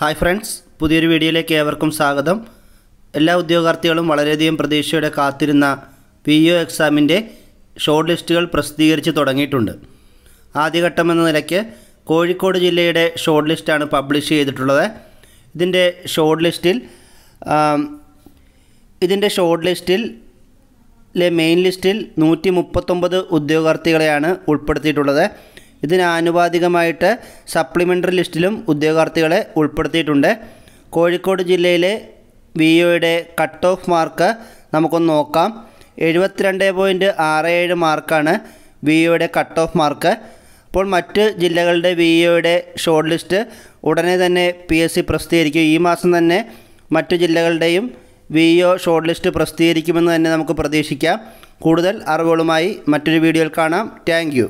hi friends പുതിയൊരു വീഡിയോയിലേക്ക് ഏവർക്കും സ്വാഗതം എല്ലാ ഉദ്യോഗാർത്ഥികളും വളരെയധികം പ്രതീക്ഷയോടെ കാത്തിരുന്ന പി ഒ എക്സാമിൻ്റെ ഷോർട്ട് ലിസ്റ്റുകൾ പ്രസിദ്ധീകരിച്ച് തുടങ്ങിയിട്ടുണ്ട് ആദ്യഘട്ടം എന്ന നിലയ്ക്ക് കോഴിക്കോട് ജില്ലയുടെ ഷോർട്ട് ലിസ്റ്റാണ് പബ്ലിഷ് ചെയ്തിട്ടുള്ളത് ഇതിൻ്റെ ഷോർട്ട് ലിസ്റ്റിൽ ഇതിൻ്റെ ഷോർട്ട് ലിസ്റ്റിൽ മെയിൻ ലിസ്റ്റിൽ നൂറ്റി മുപ്പത്തൊമ്പത് ഉദ്യോഗാർത്ഥികളെയാണ് ഉൾപ്പെടുത്തിയിട്ടുള്ളത് ഇതിന് ആനുപാതികമായിട്ട് സപ്ലിമെൻ്ററി ലിസ്റ്റിലും ഉദ്യോഗാർത്ഥികളെ ഉൾപ്പെടുത്തിയിട്ടുണ്ട് കോഴിക്കോട് ജില്ലയിലെ വി ഒയുടെ കട്ട് ഓഫ് മാർക്ക് നമുക്കൊന്ന് നോക്കാം എഴുപത്തിരണ്ട് പോയിൻറ്റ് ആറ് ഏഴ് മാർക്കാണ് വി ഒയുടെ കട്ട് ഓഫ് മാർക്ക് അപ്പോൾ മറ്റ് ജില്ലകളുടെ വി ഒയുടെ ഷോർട്ട് ലിസ്റ്റ് ഉടനെ തന്നെ പി എസ് സി പ്രസിദ്ധീകരിക്കും ഈ മാസം തന്നെ മറ്റു ജില്ലകളുടെയും വി ഒ ഷോർട്ട് ലിസ്റ്റ് പ്രസിദ്ധീകരിക്കുമെന്ന് തന്നെ നമുക്ക് പ്രതീക്ഷിക്കാം കൂടുതൽ അറിവുകളുമായി മറ്റൊരു വീഡിയോയിൽ കാണാം താങ്ക്